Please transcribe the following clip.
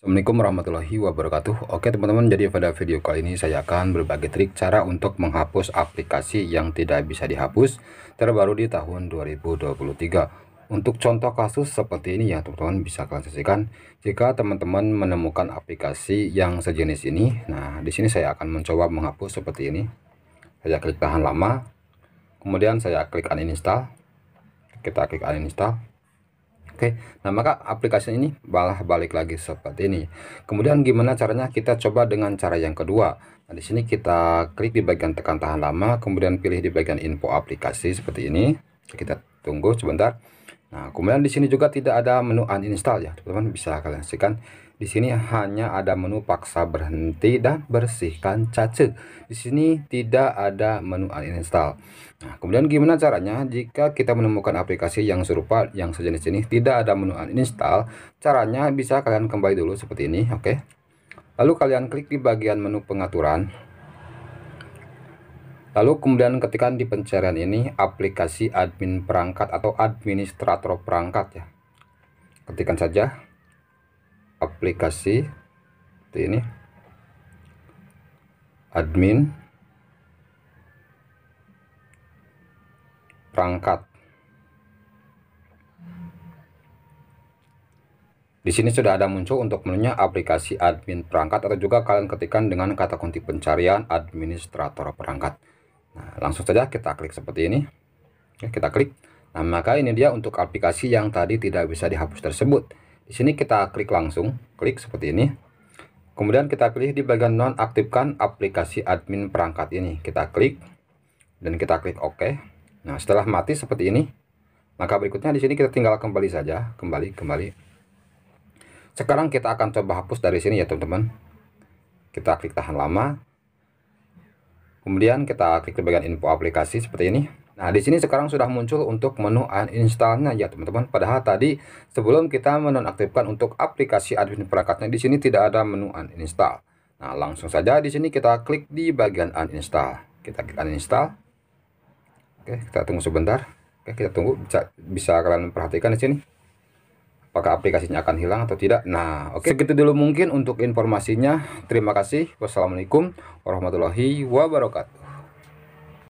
Assalamualaikum warahmatullahi wabarakatuh Oke teman-teman jadi pada video kali ini saya akan berbagi trik cara untuk menghapus aplikasi yang tidak bisa dihapus terbaru di tahun 2023 Untuk contoh kasus seperti ini ya teman-teman bisa kalian saksikan jika teman-teman menemukan aplikasi yang sejenis ini Nah di sini saya akan mencoba menghapus seperti ini Saya klik tahan lama kemudian saya klik uninstall kita klik uninstall Oke, nah maka aplikasi ini balah balik lagi seperti ini. Kemudian gimana caranya? Kita coba dengan cara yang kedua. Nah, di sini kita klik di bagian tekan tahan lama, kemudian pilih di bagian info aplikasi seperti ini. Kita tunggu sebentar. Nah, kemudian di sini juga tidak ada menu uninstall ya, teman-teman. Bisa kalian saksikan di sini hanya ada menu paksa berhenti dan bersihkan cache. Di sini tidak ada menu uninstall. Nah, kemudian gimana caranya jika kita menemukan aplikasi yang serupa yang sejenis ini tidak ada menu uninstall? Caranya bisa kalian kembali dulu seperti ini, oke. Okay? Lalu kalian klik di bagian menu pengaturan. Lalu kemudian ketikkan di pencarian ini aplikasi admin perangkat atau administrator perangkat ya. ketikan saja aplikasi seperti ini. Admin perangkat. Di sini sudah ada muncul untuk menunya aplikasi admin perangkat atau juga kalian ketikkan dengan kata kunci pencarian administrator perangkat. Nah, langsung saja kita klik seperti ini. Oke, kita klik. Nah, maka ini dia untuk aplikasi yang tadi tidak bisa dihapus tersebut. Di sini kita klik langsung, klik seperti ini. Kemudian kita pilih di bagian nonaktifkan aplikasi admin perangkat ini. Kita klik dan kita klik OK. Nah, setelah mati seperti ini, maka berikutnya di sini kita tinggal kembali saja, kembali, kembali. Sekarang kita akan coba hapus dari sini ya, teman-teman. Kita klik tahan lama. Kemudian kita klik di bagian info aplikasi seperti ini. Nah, di sini sekarang sudah muncul untuk menu uninstallnya ya, teman-teman. Padahal tadi sebelum kita menonaktifkan untuk aplikasi admin perangkatnya di sini tidak ada menu uninstall. Nah, langsung saja di sini kita klik di bagian uninstall. Kita klik uninstall. Oke, kita tunggu sebentar. Oke, kita tunggu bisa bisa kalian perhatikan di sini apakah aplikasinya akan hilang atau tidak. Nah, oke. Okay. Segitu dulu mungkin untuk informasinya. Terima kasih. Wassalamualaikum warahmatullahi wabarakatuh.